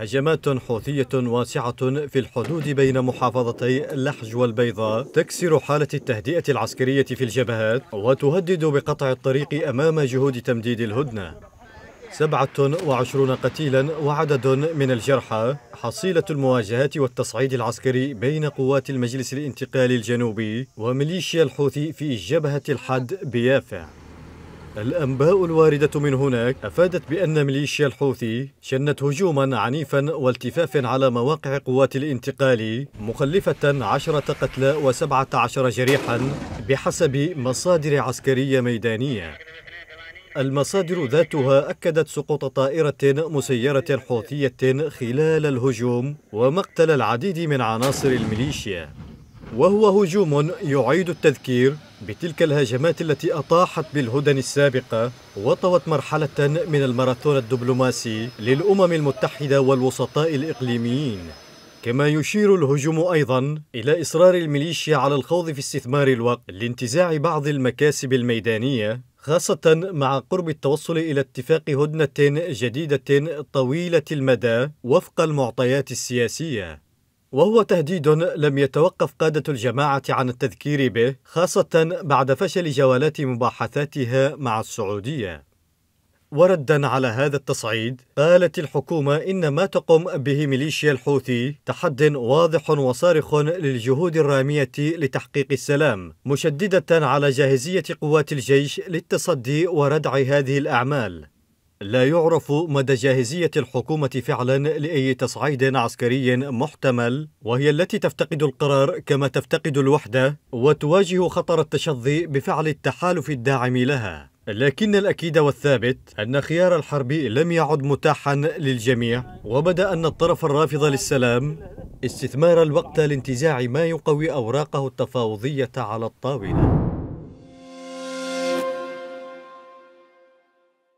هجمات حوثية واسعة في الحدود بين محافظتي لحج والبيضاء تكسر حالة التهدئة العسكرية في الجبهات وتهدد بقطع الطريق أمام جهود تمديد الهدنة سبعة وعشرون قتيلا وعدد من الجرحى حصيلة المواجهات والتصعيد العسكري بين قوات المجلس الانتقالي الجنوبي وميليشيا الحوثي في جبهة الحد بيافع الأنباء الواردة من هناك أفادت بأن ميليشيا الحوثي شنت هجوما عنيفا والتفاف على مواقع قوات الانتقال مخلفة عشرة قتلى وسبعة عشر جريحا بحسب مصادر عسكرية ميدانية المصادر ذاتها أكدت سقوط طائرة مسيرة حوثية خلال الهجوم ومقتل العديد من عناصر الميليشيا وهو هجوم يعيد التذكير بتلك الهجمات التي أطاحت بالهدن السابقة وطوت مرحلة من الماراثون الدبلوماسي للأمم المتحدة والوسطاء الإقليميين كما يشير الهجوم أيضا إلى إصرار الميليشيا على الخوض في استثمار الوقت لانتزاع بعض المكاسب الميدانية خاصة مع قرب التوصل إلى اتفاق هدنة جديدة طويلة المدى وفق المعطيات السياسية وهو تهديد لم يتوقف قادة الجماعة عن التذكير به خاصة بعد فشل جولات مباحثاتها مع السعودية وردا على هذا التصعيد قالت الحكومة إن ما تقوم به ميليشيا الحوثي تحد واضح وصارخ للجهود الرامية لتحقيق السلام مشددة على جاهزية قوات الجيش للتصدي وردع هذه الأعمال لا يعرف مدى جاهزية الحكومة فعلا لأي تصعيد عسكري محتمل وهي التي تفتقد القرار كما تفتقد الوحدة وتواجه خطر التشظي بفعل التحالف الداعم لها لكن الأكيد والثابت أن خيار الحرب لم يعد متاحا للجميع وبدا أن الطرف الرافض للسلام استثمار الوقت لانتزاع ما يقوي أوراقه التفاوضية على الطاولة